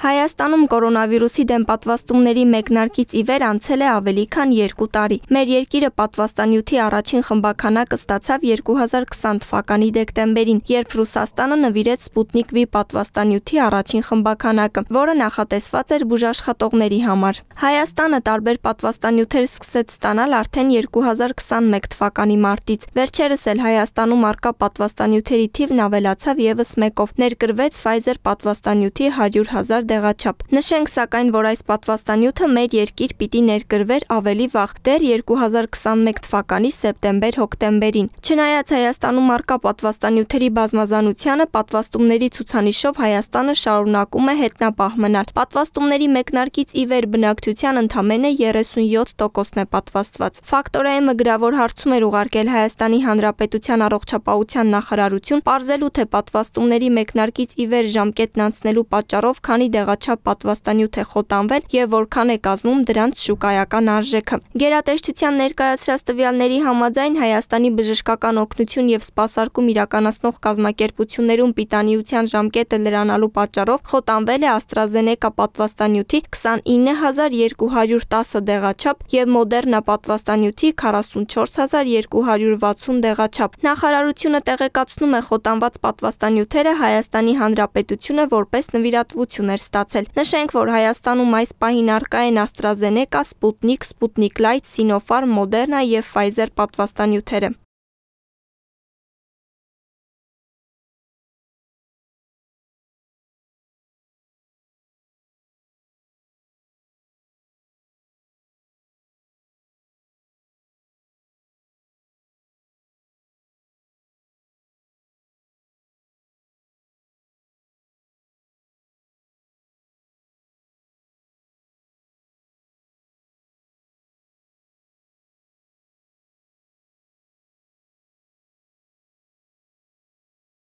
Հայաստանում կորոնավիրուսի դեմ պատվաստումների մեկնարկից ի վեր անցել է ավելի քան 2 տարի։ Մեր երկիրը պատվաստանյութի առաջին խմբականակը ստացավ 2020 թվականի դեկտեմբերին, երբ Ռուսաստանը նվիրեց Sputnik V պատվաստանյութի առաջին խմբականակը, որը նախատեսված էր բուժաշխատողների համար։ Հայաստանը տարբեր պատվաստանյութեր սկսեց ստանալ արդեն 2021 թվականի մարտից։ Վերջերս էլ Հայաստանում արկա պատվաստանյութերի թիվն ավելացավ եւս մեկով։ Ներկրվեց Pfizer պատվաստանյութի 100 000 դեղաչափ։ Նշենք սակայն, որ այս պատվաստանյութը մեր երկիր պիտի ներկրվեր ավելի վաղ՝ դեռ 2021 թվականի սեպտեմբեր-հոկտեմբերին։ Չնայած Հայաստանում արկա պատվաստանյութերի բազմազանությանը, պատվաստումների ցուցանիշով Հայաստանը շարունակում է հետնապահ մնալ։ Պատվաստումների մեկնարկից ի վեր բնակչության ընդամենը 37%-ն է պատվաստված։ Ֆակտորայը գրավոր հարցում էր ուղարկել Հայաստանի Հանրապետության առողջապահության նախարարություն, parzelu թե պատվաստումների մեկնարկից ի վեր ժամկետն անցնելու պատճառով քանի դեղ դեղաչափ պատվաստանյութ է խոտանվել եւ որքան է կազմում դրանց շուկայական արժեքը։ Գերատեսչության ներկայացրած տվյալների համաձայն Հայաստանի բժշկական օգնություն եւ սպասարկում իրականացնող կազմակերպություններում պիտանիության ժամկետը լրանալու պատճառով խոտանվել է AstraZeneca պատվաստանյութի 29210 դեղաչափ եւ Moderna պատվաստանյութի 44260 դեղաչափ։ Նախարարությունը տեղեկացնում է խոտանված պատվաստանյութերը Հայաստանի Հանրապետությունը որպես նվիրատվություն էր ստացել։ Նշենք, որ Հայաստանում այս պահին արկա են AstraZeneca, Sputnik, Sputnik Light, Sinopharm, Moderna եւ Pfizer պատվաստանյութերը։